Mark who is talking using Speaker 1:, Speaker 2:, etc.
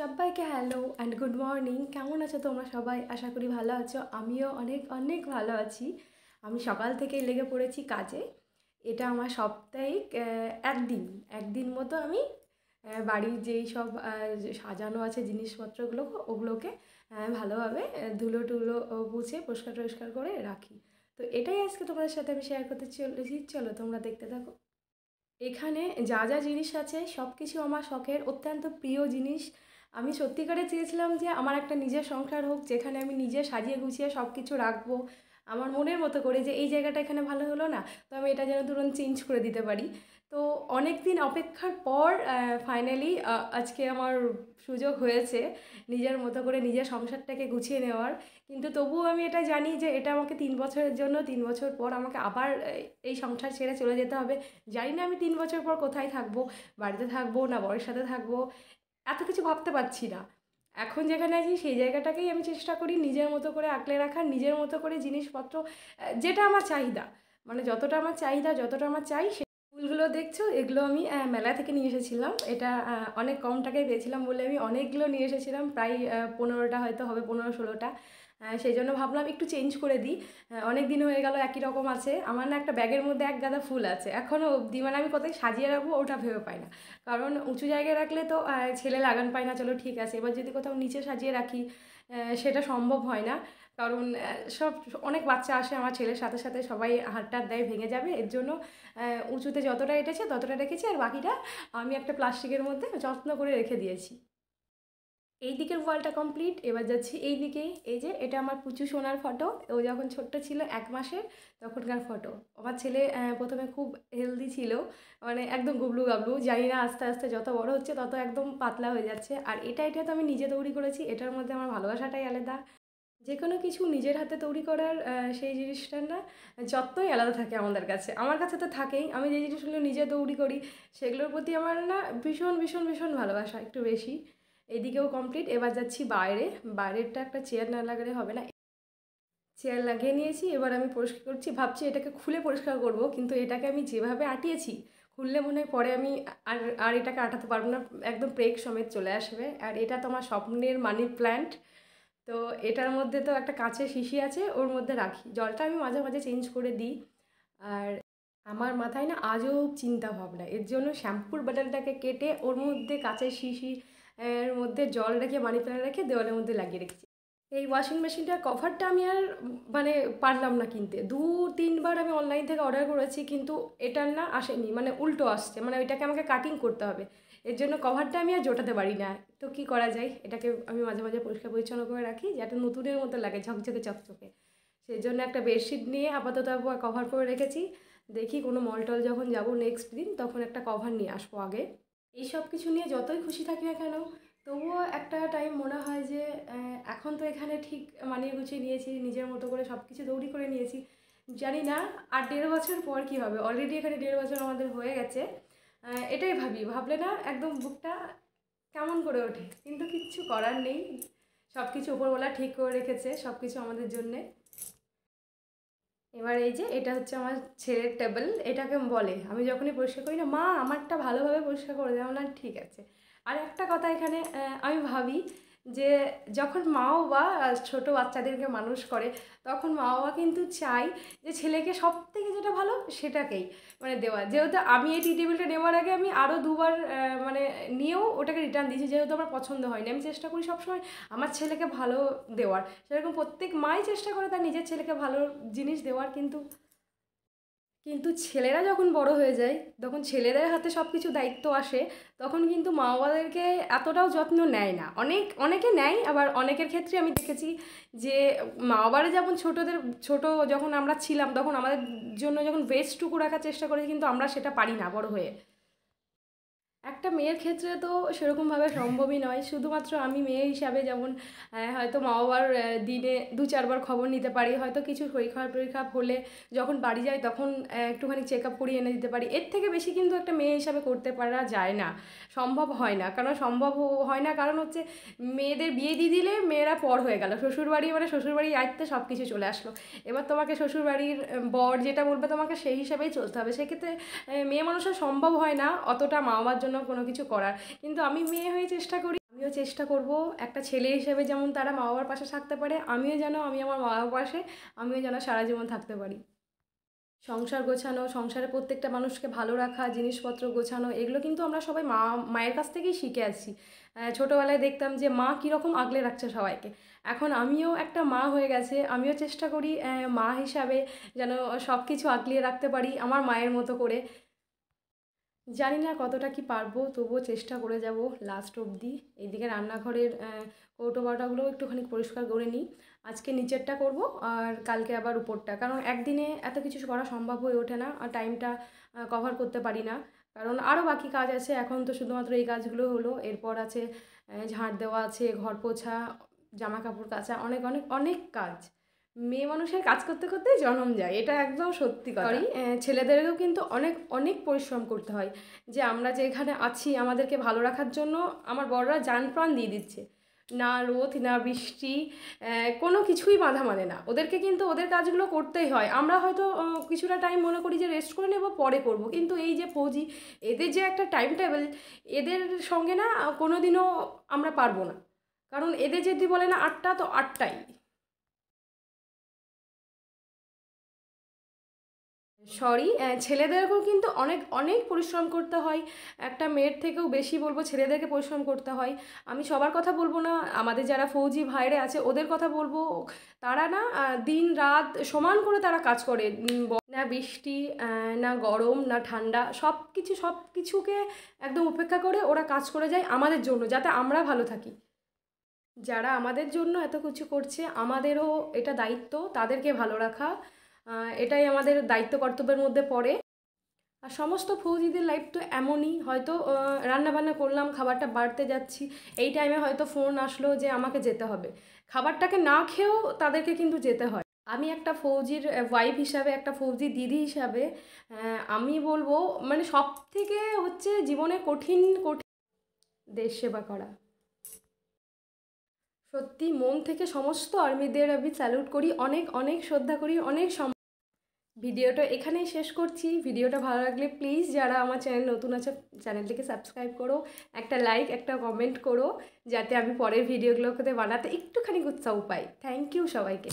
Speaker 1: সবাইকে hello and good morning কেমন আছো তোমরা সবাই আশা করি ভালো আছো আমিও অনেক অনেক ভালো আছি আমি সকাল থেকেই লেগে পড়েছি কাজে এটা আমার সাপ্তাহিক একদিন একদিন মতো আমি বাড়ির যেই সব সাজানো আছে জিনিসপত্রগুলো ওগুলোকে ভালোভাবে ধুলো টুলো বুঝে পরিষ্কার টরিষ্কার করে রাখি তো এটাই আজকে তোমাদের সাথে আমি শেয়ার করতে চলেছি চলো তোমরা দেখতে থাকো এখানে যা যা জিনিস আছে সব কিছু আমার শখের অত্যন্ত প্রিয় জিনিস আমি সত্যিকারে চেয়েছিলাম যে আমার একটা নিজের সংসার হোক যেখানে আমি নিজে সাজিয়ে গুছিয়ে সব কিছু রাখবো আমার মনের মতো করে যে এই জায়গাটা এখানে ভালো হলো না তো আমি এটা যেন ধরুন চেঞ্জ করে দিতে পারি তো অনেক দিন অপেক্ষার পর ফাইনালি আজকে আমার সুযোগ হয়েছে নিজের মতো করে নিজের সংসারটাকে গুছিয়ে নেওয়ার কিন্তু তবুও আমি এটা জানি যে এটা আমাকে তিন বছরের জন্য তিন বছর পর আমাকে আবার এই সংসার ছেড়ে চলে যেতে হবে জানি না আমি তিন বছর পর কোথায় থাকবো বাড়িতে থাকবো না বরের সাথে থাকবো এত কিছু ভাবতে পারছি না এখন যেখানে আছি সেই জায়গাটাকেই আমি চেষ্টা করি নিজের মতো করে আঁকলে রাখার নিজের মতো করে জিনিসপত্র যেটা আমার চাহিদা মানে যতটা আমার চাহিদা যতটা আমার চাই সে ফুলগুলো দেখছো এগুলো আমি মেলা থেকে নিয়ে এসেছিলাম এটা অনেক কম টাকায় পেয়েছিলাম বলে আমি অনেকগুলো নিয়ে এসেছিলাম প্রায় পনেরোটা হয়তো হবে পনেরো ষোলোটা সেই জন্য ভাবলাম একটু চেঞ্জ করে দিই অনেক দিন হয়ে গেল একই রকম আছে আমার না একটা ব্যাগের মধ্যে এক গাদা ফুল আছে এখনও অবধি মানে আমি কোথায় সাজিয়ে রাখবো ওটা ভেবে পাই না কারণ উঁচু জায়গায় রাখলে তো ছেলে লাগান পায় না চলো ঠিক আছে এবার যদি কোথাও নিচে সাজিয়ে রাখি সেটা সম্ভব হয় না কারণ সব অনেক বাচ্চা আসে আমার ছেলের সাথে সাথে সবাই হাটটার দেয় ভেঙে যাবে এর জন্য উঁচুতে যতটা এটেছে ততটা রেখেছি আর বাকিটা আমি একটা প্লাস্টিকের মধ্যে যত্ন করে রেখে দিয়েছি এই দিকের ওয়ালটা কমপ্লিট এবার যাচ্ছি এই দিকে এই যে এটা আমার পুচু সোনার ফটো ও যখন ছোট্ট ছিল এক মাসের তখনকার ফটো আমার ছেলে প্রথমে খুব হেলদি ছিল মানে একদম গুবলু গাবলু জানি না আস্তে আস্তে যত বড় হচ্ছে তত একদম পাতলা হয়ে যাচ্ছে আর এটা এটা তো আমি নিজে তৈরি করেছি এটার মধ্যে আমার ভালোবাসাটাই আলাদা যে কোনো কিছু নিজের হাতে তৈরি করার সেই জিনিসটা না যতই আলাদা থাকে আমাদের কাছে আমার কাছে তো থাকেই আমি যে জিনিসগুলো নিজে তৈরি করি সেগুলোর প্রতি আমার না ভীষণ ভীষণ ভীষণ ভালোবাসা একটু বেশি এদিকেও কমপ্লিট এবার যাচ্ছি বাইরে বাইরেরটা একটা চেয়ার না লাগালে হবে না চেয়ার লাগিয়ে নিয়েছি এবার আমি পরিষ্কার করছি ভাবছি এটাকে খুলে পরিষ্কার করব কিন্তু এটাকে আমি যেভাবে আটিয়েছি খুললে মনে হয় পরে আমি আর আর এটাকে আটাতে পারবো না একদম প্রেক সমেত চলে আসবে আর এটা তোমার স্বপ্নের মানি প্ল্যান্ট তো এটার মধ্যে তো একটা কাঁচের শিশি আছে ওর মধ্যে রাখি জলটা আমি মাঝে মাঝে চেঞ্জ করে দিই আর আমার মাথায় না আজও চিন্তা ভাবনা এর জন্য শ্যাম্পুর বাটালটাকে কেটে ওর মধ্যে কাঁচের শিশি এর মধ্যে জল রেখে মানি প্ল্যান্ট রেখে দেওয়ালের মধ্যে লাগিয়ে রেখেছি এই ওয়াশিং মেশিনটার কভারটা আমি আর মানে পারলাম না কিনতে দু তিনবার আমি অনলাইন থেকে অর্ডার করেছি কিন্তু এটার না আসেনি মানে উল্টো আসছে মানে ওইটাকে আমাকে কাটিং করতে হবে এর জন্য কভারটা আমি আর জোটাতে পারি না তো কি করা যায় এটাকে আমি মাঝে মাঝে পরিষ্কার পরিচ্ছন্ন করে রাখি যাতে নতুনের মতো লাগে ঝকঝকে চকচকে সেই জন্য একটা বেডশিট নিয়ে আপাতত কভার করে রেখেছি দেখি কোনো মল টল যখন যাব নেক্সট দিন তখন একটা কভার নিয়ে আসবো আগে এই সব কিছু নিয়ে যতই খুশি থাকি না কেন তবুও একটা টাইম মনে হয় যে এখন তো এখানে ঠিক মানিয়ে গুছিয়ে নিয়েছি নিজের মতো করে সব কিছু দৌড়ি করে নিয়েছি জানি না আর দেড় বছর পর কি হবে অলরেডি এখানে দেড় বছর আমাদের হয়ে গেছে এটাই ভাবি ভাবলে না একদম বুকটা কেমন করে ওঠে কিন্তু কিচ্ছু করার নেই সব কিছু ওপরওয়ালা ঠিক করে রেখেছে সব কিছু আমাদের জন্যে এবার এই যে এটা হচ্ছে আমার ছেলের টেবিল এটাকে বলে আমি যখনই পরিষ্কার করি না মা আমারটা ভালোভাবে পরিষ্কার করে দেয় না ঠিক আছে আর একটা কথা এখানে আমি ভাবি যে যখন মা বাবা ছোট বাচ্চাদেরকে মানুষ করে তখন মা বাবা কিন্তু চাই যে ছেলেকে সব থেকে যেটা ভালো সেটাকেই মানে দেওয়া যেহেতু আমি এই টি টেবিলটা নেওয়ার আগে আমি আরও দুবার মানে নিয়েও ওটাকে রিটার্ন দিয়েছি যেহেতু আমার পছন্দ হয়নি আমি চেষ্টা করি সবসময় আমার ছেলেকে ভালো দেওয়ার সেরকম প্রত্যেক মাই চেষ্টা করে তার নিজের ছেলেকে ভালো জিনিস দেওয়ার কিন্তু কিন্তু ছেলেরা যখন বড় হয়ে যায় তখন ছেলেদের হাতে সব কিছু দায়িত্ব আসে তখন কিন্তু মা বাবাদেরকে এতটাও যত্ন নেয় না অনেক অনেকে নেয় আবার অনেকের ক্ষেত্রে আমি দেখেছি যে মা বাবারা যেমন ছোটদের ছোট যখন আমরা ছিলাম তখন আমাদের জন্য যখন টুকু রাখার চেষ্টা করেছি কিন্তু আমরা সেটা পারি না বড় হয়ে একটা মেয়ের ক্ষেত্রে তো সেরকমভাবে সম্ভবই নয় শুধুমাত্র আমি মেয়ে হিসাবে যেমন হয়তো মা বাবার দিনে দু চারবার খবর নিতে পারি হয়তো কিছু পরীক্ষা পরীক্ষা হলে যখন বাড়ি যাই তখন একটুখানি চেক আপ করিয়ে এনে দিতে পারি এর থেকে বেশি কিন্তু একটা মেয়ে হিসাবে করতে পারা যায় না সম্ভব হয় না কারণ সম্ভব হয় না কারণ হচ্ছে মেয়েদের বিয়ে দিয়ে দিলে মেয়েরা পর হয়ে গেল শ্বশুরবাড়ি মানে শ্বশুরবাড়ি আয়ত্তে সব কিছু চলে আসলো এবার তোমাকে শ্বশুরবাড়ির বর যেটা বলবে তোমাকে সেই হিসাবেই চলতে হবে সেক্ষেত্রে মেয়ে মানুষের সম্ভব হয় না অতটা মা বাবার জন্য জন্য কোনো কিছু করার কিন্তু আমি মেয়ে হয়ে চেষ্টা করি আমিও চেষ্টা করব একটা ছেলে হিসেবে যেমন তারা মা বাবার পাশে থাকতে পারে আমিও যেন আমি আমার মা বাবার পাশে আমিও যেন সারা জীবন থাকতে পারি সংসার গোছানো সংসারে প্রত্যেকটা মানুষকে ভালো রাখা জিনিসপত্র গোছানো এগুলো কিন্তু আমরা সবাই মা মায়ের কাছ থেকেই শিখে আছি ছোটোবেলায় দেখতাম যে মা কীরকম আগলে রাখছে সবাইকে এখন আমিও একটা মা হয়ে গেছে আমিও চেষ্টা করি মা হিসাবে যেন সব কিছু আগলিয়ে রাখতে পারি আমার মায়ের মতো করে জানি না কতটা কি পারবো তবুও চেষ্টা করে যাব লাস্ট অবধি এইদিকে রান্নাঘরের কৌটো বাটাগুলোও একটুখানি পরিষ্কার করে নিই আজকে নিচেরটা করব আর কালকে আবার উপরটা কারণ একদিনে এত কিছু করা সম্ভব হয়ে ওঠে না আর টাইমটা কভার করতে পারি না কারণ আরও বাকি কাজ আছে এখন তো শুধুমাত্র এই কাজগুলো হলো এরপর আছে ঝাঁট দেওয়া আছে ঘর পোছা জামা কাপড় কাচা অনেক অনেক অনেক কাজ মেয়ে মানুষের কাজ করতে করতে জন্ম যায় এটা একদম সত্যি করি হ্যাঁ, ছেলেদেরকেও কিন্তু অনেক অনেক পরিশ্রম করতে হয় যে আমরা যে এখানে আছি আমাদেরকে ভালো রাখার জন্য আমার বড়রা যান প্রাণ দিয়ে দিচ্ছে না রোদ না বৃষ্টি কোনো কিছুই বাধা মানে না ওদেরকে কিন্তু ওদের কাজগুলো করতেই হয় আমরা হয়তো কিছুটা টাইম মনে করি যে রেস্ট করে নেব পরে করব কিন্তু এই যে ফৌজি এদের যে একটা টাইম টেবিল এদের সঙ্গে না কোনো দিনও আমরা পারবো না কারণ এদের যদি বলে না আটটা তো আটটাই সরি ছেলেদেরকেও কিন্তু অনেক অনেক পরিশ্রম করতে হয় একটা মেয়ের থেকেও বেশি বলবো ছেলেদেরকে পরিশ্রম করতে হয় আমি সবার কথা বলবো না আমাদের যারা ফৌজি ভাইরে আছে ওদের কথা বলবো তারা না দিন রাত সমান করে তারা কাজ করে না বৃষ্টি না গরম না ঠান্ডা সব কিছু সব কিছুকে একদম উপেক্ষা করে ওরা কাজ করে যায় আমাদের জন্য যাতে আমরা ভালো থাকি যারা আমাদের জন্য এত কিছু করছে আমাদেরও এটা দায়িত্ব তাদেরকে ভালো রাখা এটাই আমাদের দায়িত্ব কর্তব্যের মধ্যে পড়ে আর সমস্ত ফৌজিদের লাইফ তো এমনই হয়তো রান্নাবান্না করলাম খাবারটা বাড়তে যাচ্ছি এই টাইমে হয়তো ফোন আসলো যে আমাকে যেতে হবে খাবারটাকে না খেয়েও তাদেরকে কিন্তু যেতে হয় আমি একটা ফৌজির ওয়াইফ হিসাবে একটা ফৌজি দিদি হিসাবে আমি বলবো মানে সব থেকে হচ্ছে জীবনে কঠিন কঠিন দেশ সেবা করা সত্যি মন থেকে সমস্ত আর্মিদের আমি স্যালুট করি অনেক অনেক শ্রদ্ধা করি অনেক ভিডিওটা এখানেই শেষ করছি ভিডিওটা ভালো লাগলে প্লিজ যারা আমার চ্যানেল নতুন আছে চ্যানেলটিকে সাবস্ক্রাইব করো একটা লাইক একটা কমেন্ট করো যাতে আমি পরের ভিডিওগুলোকে বানাতে একটুখানি উৎসাহ পাই থ্যাংক ইউ সবাইকে